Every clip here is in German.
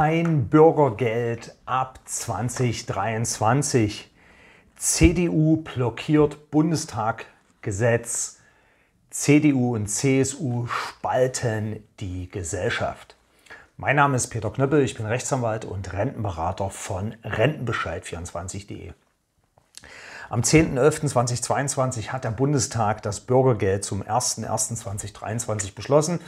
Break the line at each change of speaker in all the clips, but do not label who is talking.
kein Bürgergeld ab 2023. CDU blockiert Bundestaggesetz. CDU und CSU spalten die Gesellschaft. Mein Name ist Peter Knöppel, ich bin Rechtsanwalt und Rentenberater von Rentenbescheid24.de. Am 10.11.2022 hat der Bundestag das Bürgergeld zum 01.01.2023 beschlossen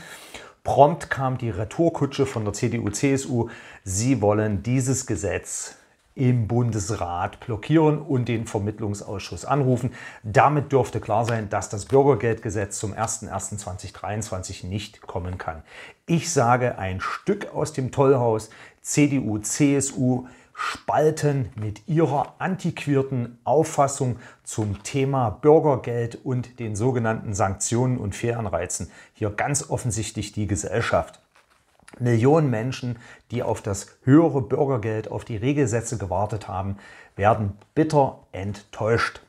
Prompt kam die Retourkutsche von der CDU-CSU. Sie wollen dieses Gesetz im Bundesrat blockieren und den Vermittlungsausschuss anrufen. Damit dürfte klar sein, dass das Bürgergeldgesetz zum 01.01.2023 nicht kommen kann. Ich sage ein Stück aus dem Tollhaus CDU, CSU, spalten mit ihrer antiquierten Auffassung zum Thema Bürgergeld und den sogenannten Sanktionen und Fehlanreizen. Hier ganz offensichtlich die Gesellschaft. Millionen Menschen, die auf das höhere Bürgergeld, auf die Regelsätze gewartet haben, werden bitter enttäuscht.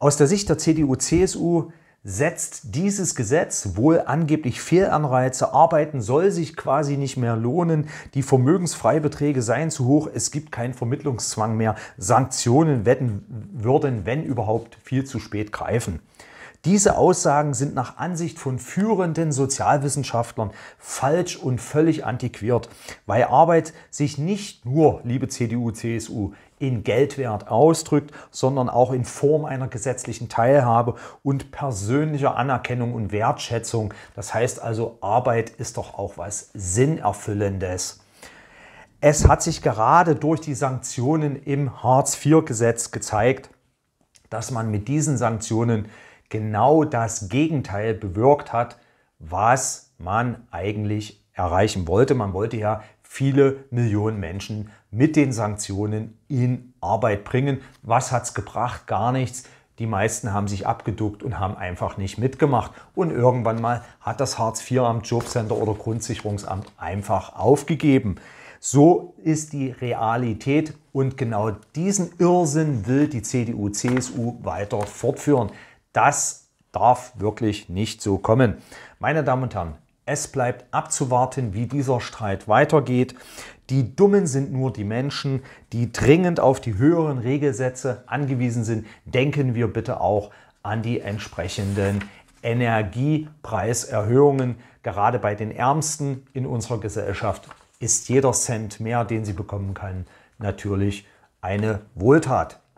Aus der Sicht der CDU-CSU setzt dieses Gesetz wohl angeblich Fehlanreize. Arbeiten soll sich quasi nicht mehr lohnen. Die Vermögensfreibeträge seien zu hoch. Es gibt keinen Vermittlungszwang mehr. Sanktionen werden, würden, wenn überhaupt, viel zu spät greifen. Diese Aussagen sind nach Ansicht von führenden Sozialwissenschaftlern falsch und völlig antiquiert, weil Arbeit sich nicht nur, liebe CDU, CSU, in Geldwert ausdrückt, sondern auch in Form einer gesetzlichen Teilhabe und persönlicher Anerkennung und Wertschätzung. Das heißt also, Arbeit ist doch auch was Sinnerfüllendes. Es hat sich gerade durch die Sanktionen im Hartz-IV-Gesetz gezeigt, dass man mit diesen Sanktionen genau das Gegenteil bewirkt hat, was man eigentlich erreichen wollte. Man wollte ja viele Millionen Menschen mit den Sanktionen in Arbeit bringen. Was hat es gebracht? Gar nichts. Die meisten haben sich abgeduckt und haben einfach nicht mitgemacht. Und irgendwann mal hat das Hartz-IV-Amt, Jobcenter oder Grundsicherungsamt einfach aufgegeben. So ist die Realität und genau diesen Irrsinn will die CDU-CSU weiter fortführen. Das darf wirklich nicht so kommen. Meine Damen und Herren, es bleibt abzuwarten, wie dieser Streit weitergeht. Die Dummen sind nur die Menschen, die dringend auf die höheren Regelsätze angewiesen sind. Denken wir bitte auch an die entsprechenden Energiepreiserhöhungen. Gerade bei den Ärmsten in unserer Gesellschaft ist jeder Cent mehr, den sie bekommen können, natürlich eine Wohltat.